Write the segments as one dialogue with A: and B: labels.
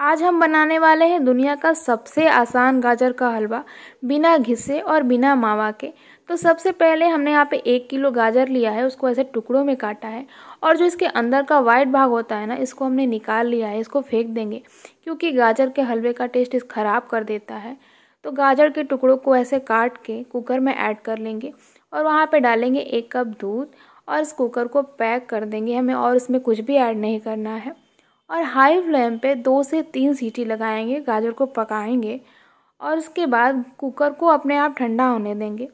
A: आज हम बनाने वाले हैं दुनिया का सबसे आसान गाजर का हलवा बिना घिसे और बिना मावा के तो सबसे पहले हमने यहाँ पे एक किलो गाजर लिया है उसको ऐसे टुकड़ों में काटा है और जो इसके अंदर का वाइट भाग होता है ना इसको हमने निकाल लिया है इसको फेंक देंगे क्योंकि गाजर के हलवे का टेस्ट इस ख़राब कर देता है तो गाजर के टुकड़ों को ऐसे काट के कुकर में ऐड कर लेंगे और वहाँ पर डालेंगे एक कप दूध और इस कुकर को पैक कर देंगे हमें और इसमें कुछ भी ऐड नहीं करना है और हाई फ्लेम पे दो से तीन सीटी लगाएंगे गाजर को पकाएंगे और उसके बाद कुकर को अपने आप ठंडा होने देंगे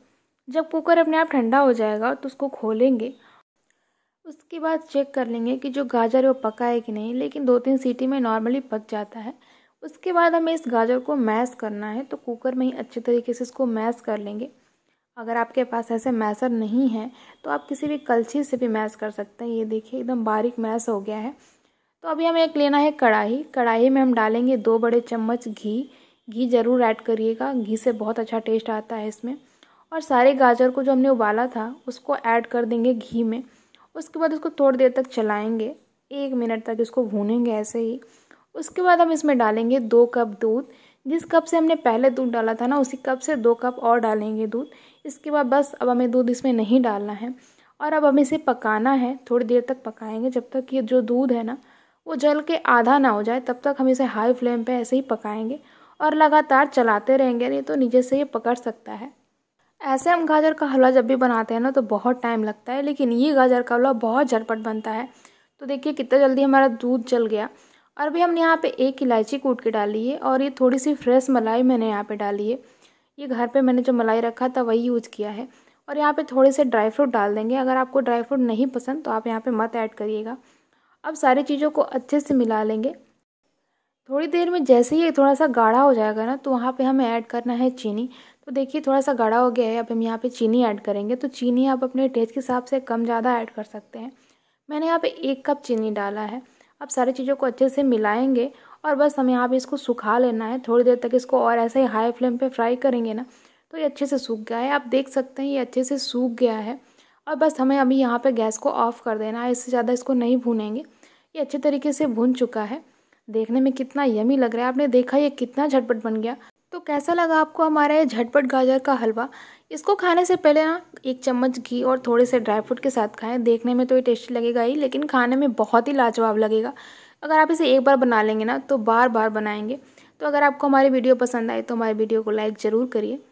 A: जब कुकर अपने आप ठंडा हो जाएगा तो उसको खोलेंगे उसके बाद चेक कर लेंगे कि जो गाजर है वो पका है कि नहीं लेकिन दो तीन सीटी में नॉर्मली पक जाता है उसके बाद हमें इस गाजर को मैश करना है तो कुकर में ही अच्छे तरीके से इसको मैश कर लेंगे अगर आपके पास ऐसे मैसर नहीं है तो आप किसी भी कलछी से भी मैश कर सकते हैं ये देखिए एकदम बारीक मैश हो गया है तो अभी हमें एक लेना है कढ़ाई कढ़ाई में हम डालेंगे दो बड़े चम्मच घी घी ज़रूर ऐड करिएगा घी से बहुत अच्छा टेस्ट आता है इसमें और सारे गाजर को जो हमने उबाला था उसको ऐड कर देंगे घी में उसके बाद उसको थोड़ी देर तक चलाएंगे एक मिनट तक इसको भूनेंगे ऐसे ही उसके बाद हम इसमें डालेंगे दो कप दूध जिस कप से हमने पहले दूध डाला था ना उसी कप से दो कप और डालेंगे दूध इसके बाद बस अब हमें दूध इसमें नहीं डालना है और अब हमें इसे पकाना है थोड़ी देर तक पकाएंगे जब तक ये जो दूध है ना वो जल के आधा ना हो जाए तब तक हम इसे हाई फ्लेम पे ऐसे ही पकाएंगे और लगातार चलाते रहेंगे नहीं तो नीचे से ये पकड़ सकता है ऐसे हम गाजर का हलवा जब भी बनाते हैं ना तो बहुत टाइम लगता है लेकिन ये गाजर का हलवा बहुत झटपट बनता है तो देखिए कितना जल्दी हमारा दूध जल गया और अभी हमने यहाँ पे एक इलायची कूट के डाली है और ये थोड़ी सी फ्रेश मलाई मैंने यहाँ पे डाली है ये घर पे मैंने जो मलाई रखा था वही यूज़ किया है और यहाँ पे थोड़े से ड्राई फ्रूट डाल देंगे अगर आपको ड्राई फ्रूट नहीं पसंद तो आप यहाँ पे मत ऐड करिएगा अब सारी चीज़ों को अच्छे से मिला लेंगे थोड़ी देर में जैसे ही थोड़ा सा गाढ़ा हो जाएगा ना तो वहाँ पे हमें ऐड करना है चीनी तो देखिए थोड़ा सा गाढ़ा हो गया है अब हम यहाँ पे चीनी ऐड करेंगे तो चीनी आप अपने टेस्ट के हिसाब से कम ज़्यादा ऐड कर सकते हैं मैंने यहाँ पे एक कप चीनी डाला है अब सारी चीज़ों को अच्छे से मिलाएँगे और बस हमें यहाँ पर इसको सुखा लेना है थोड़ी देर तक इसको और ऐसे ही हाई फ्लेम पर फ्राई करेंगे ना तो ये अच्छे से सूख गया है आप देख सकते हैं ये अच्छे से सूख गया है और बस हमें अभी यहाँ पे गैस को ऑफ़ कर देना है इससे ज़्यादा इसको नहीं भूनेंगे ये अच्छे तरीके से भून चुका है देखने में कितना यमी लग रहा है आपने देखा ये कितना झटपट बन गया तो कैसा लगा आपको हमारा ये झटपट गाजर का हलवा इसको खाने से पहले ना एक चम्मच घी और थोड़े से ड्राई फ्रूट के साथ खाएं देखने में तो ये टेस्टी लगेगा ही लेकिन खाने में बहुत ही लाजवाब लगेगा अगर आप इसे एक बार बना लेंगे ना तो बार बार बनाएंगे तो अगर आपको हमारी वीडियो पसंद आए तो हमारी वीडियो को लाइक ज़रूर करिए